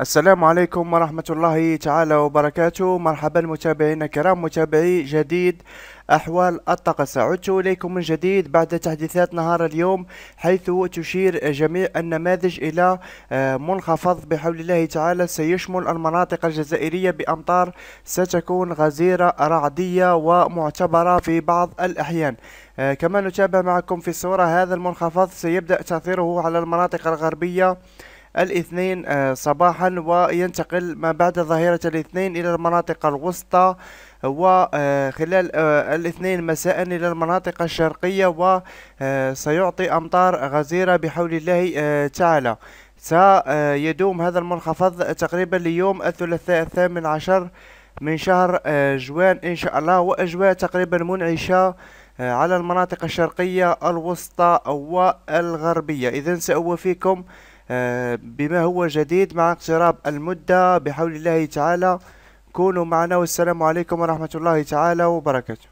السلام عليكم ورحمة الله تعالى وبركاته مرحبا متابعينا الكرام متابعي جديد أحوال الطقس عدت إليكم من جديد بعد تحديثات نهار اليوم حيث تشير جميع النماذج إلى آه، منخفض بحول الله تعالى سيشمل المناطق الجزائرية بأمطار ستكون غزيرة رعدية ومعتبرة في بعض الأحيان آه، كما نتابع معكم في الصورة هذا المنخفض سيبدأ تأثيره على المناطق الغربية الاثنين آه، صباحا وينتقل ما بعد ظهيرة الاثنين إلى المناطق الوسطى وخلال آه، آه، الاثنين مساء إلى المناطق الشرقية وسيعطي أمطار غزيرة بحول الله تعالى سيدوم هذا المنخفض تقريبا ليوم الثلاثاء الثامن عشر من شهر جوان إن شاء الله وأجواء تقريبا منعشة على المناطق الشرقية الوسطى والغربية إذا سأوفيكم آه، بما هو جديد مع اقتراب المدة بحول الله تعالى كونوا معنا والسلام عليكم ورحمة الله تعالى وبركاته